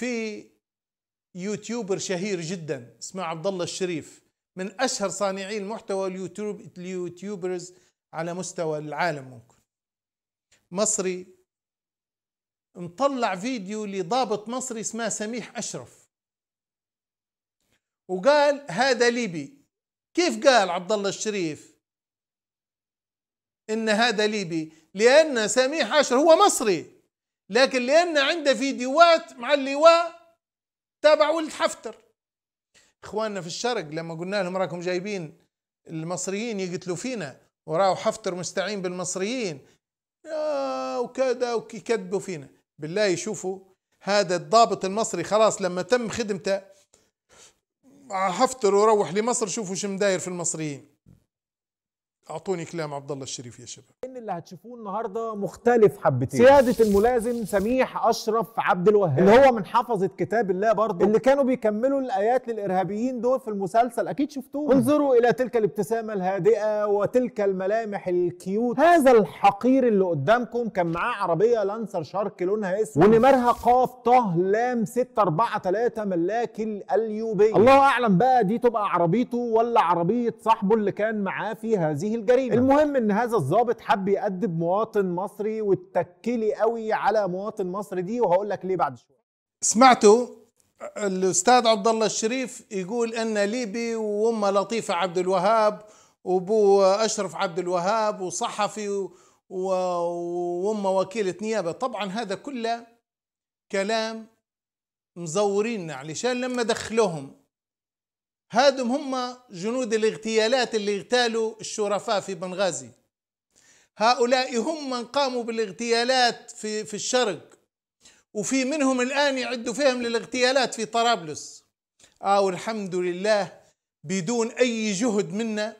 في يوتيوبر شهير جدا اسمه عبد الله الشريف من اشهر صانعي المحتوى اليوتيوب اليوتيوبرز على مستوى العالم ممكن مصري مطلع فيديو لضابط مصري اسمه سميح اشرف وقال هذا ليبي كيف قال عبد الله الشريف ان هذا ليبي لان سميح اشرف هو مصري لكن لأن عنده فيديوهات مع اللواء تابع ولد حفتر إخواننا في الشرق لما قلنا لهم راكم جايبين المصريين يقتلوا فينا وراو حفتر مستعين بالمصريين وكذا ويكذبوا فينا بالله يشوفوا هذا الضابط المصري خلاص لما تم خدمته مع آه، حفتر وروح لمصر شوفوا شو مداير في المصريين اعطوني كلام عبد الله الشريف يا شباب اللي هتشوفوه النهارده مختلف حبتين سياده الملازم سميح اشرف عبد الوهاب اللي هو من حفظه كتاب الله برضه اللي كانوا بيكملوا الايات للارهابيين دول في المسلسل اكيد شفتوه انظروا الى تلك الابتسامه الهادئه وتلك الملامح الكيوت هذا الحقير اللي قدامكم كان معاه عربيه لانسر شارك لونها اسود ونمرها قاف طه لام 6 4 3 ملاك الايوبيه الله اعلم بقى دي تبقى عربيته ولا عربيه صاحبه اللي كان معاه في هذه الجريمه المهم ان هذا الظابط حب بيأدب مواطن مصري واتكلي قوي على مواطن مصري دي وهقول لك ليه بعد شويه سمعتوا الاستاذ عبد الله الشريف يقول ان ليبي وام لطيفه عبد الوهاب وابو اشرف عبد الوهاب وصحفي وام وكيله نيابه طبعا هذا كله كلام مزورين علشان لما دخلوهم هادم هم جنود الاغتيالات اللي اغتالوا الشرفاء في بنغازي هؤلاء هم من قاموا بالاغتيالات في في الشرق وفي منهم الآن يعدوا فيهم للاغتيالات في طرابلس آه والحمد لله بدون أي جهد منا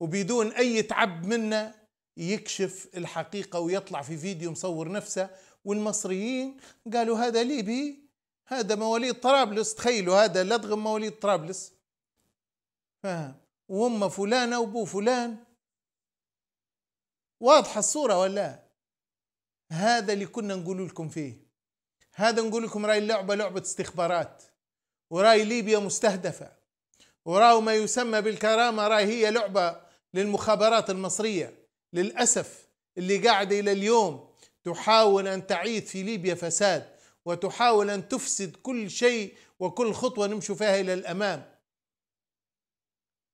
وبدون أي تعب منا يكشف الحقيقة ويطلع في فيديو مصور نفسه والمصريين قالوا هذا ليبي هذا مواليد طرابلس تخيلوا هذا لدغم مواليد طرابلس ها وهم فلانة وابو فلان واضحة الصورة ولا هذا اللي كنا نقول لكم فيه هذا نقول لكم راي اللعبة لعبة استخبارات وراي ليبيا مستهدفة وراو ما يسمى بالكرامة راي هي لعبة للمخابرات المصرية للأسف اللي قاعدة إلى اليوم تحاول أن تعيد في ليبيا فساد وتحاول أن تفسد كل شيء وكل خطوة نمشي فيها إلى الأمام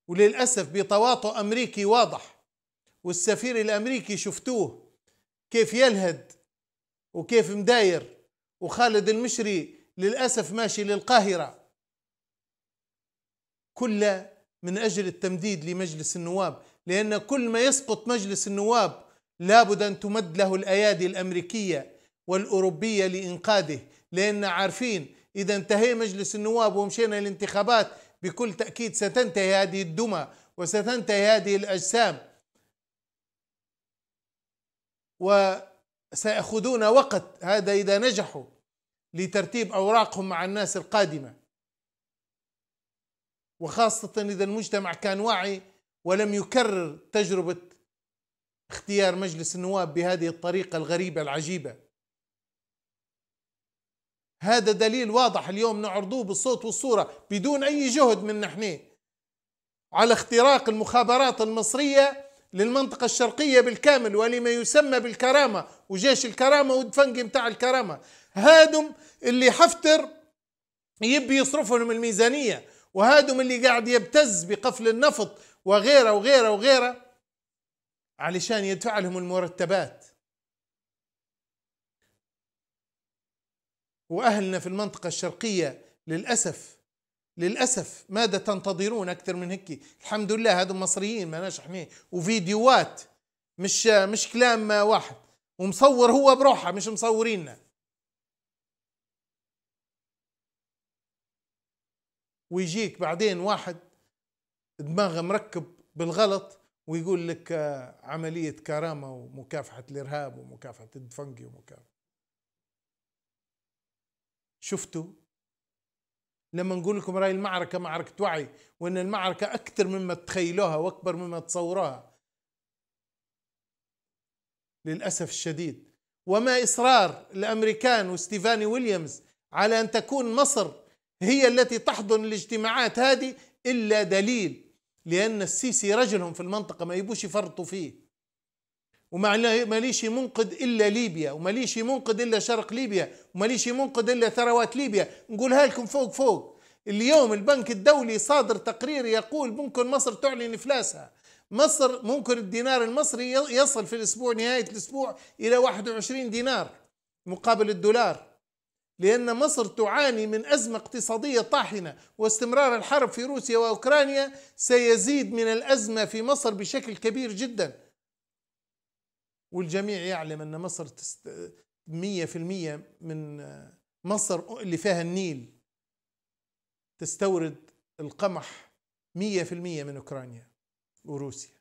وللأسف بتواطؤ أمريكي واضح والسفير الامريكي شفتوه كيف يلهد وكيف مداير وخالد المشري للاسف ماشي للقاهره كله من اجل التمديد لمجلس النواب لان كل ما يسقط مجلس النواب لابد ان تمد له الايادي الامريكيه والاوروبيه لانقاذه لان عارفين اذا انتهى مجلس النواب ومشينا الانتخابات بكل تاكيد ستنتهي هذه الدمى وستنتهي هذه الاجسام وسيأخذون وقت هذا إذا نجحوا لترتيب أوراقهم مع الناس القادمة وخاصة إذا المجتمع كان واعي ولم يكرر تجربة اختيار مجلس النواب بهذه الطريقة الغريبة العجيبة هذا دليل واضح اليوم نعرضوه بالصوت والصورة بدون أي جهد من نحن على اختراق المخابرات المصرية للمنطقة الشرقية بالكامل ولما يسمى بالكرامة وجيش الكرامة والدفنج متاع الكرامة هادم اللي حفتر يبي يصرفهم الميزانية وهادم اللي قاعد يبتز بقفل النفط وغيره وغيره وغيره علشان يدفع لهم المرتبات وأهلنا في المنطقة الشرقية للأسف للاسف ماذا تنتظرون اكثر من هيك الحمد لله هذو مصريين ما نجحناه وفيديوهات مش مش كلام واحد ومصور هو بروحه مش مصوريننا ويجيك بعدين واحد دماغه مركب بالغلط ويقول لك آه، عملية كرامة ومكافحة الإرهاب ومكافحة الدفنقي ومكافحة شفتوا لما نقول لكم راي المعركه معركه وعي وان المعركه اكثر مما تتخيلوها واكبر مما تصوروها للاسف الشديد وما اصرار الامريكان وستيفاني ويليامز على ان تكون مصر هي التي تحضن الاجتماعات هذه الا دليل لان السيسي رجلهم في المنطقه ما يبوش يفرطوا فيه وما ليش منقذ الا ليبيا وما ليش منقذ الا شرق ليبيا وما ليش منقذ الا ثروات ليبيا نقولها لكم فوق فوق اليوم البنك الدولي صادر تقرير يقول ممكن مصر تعلن افلاسها مصر ممكن الدينار المصري يصل في الاسبوع نهايه الاسبوع الى 21 دينار مقابل الدولار لأن مصر تعاني من أزمة اقتصادية طاحنة واستمرار الحرب في روسيا وأوكرانيا سيزيد من الأزمة في مصر بشكل كبير جدا والجميع يعلم أن مصر مية في المية من مصر اللي فيها النيل تستورد القمح مية في المية من أوكرانيا وروسيا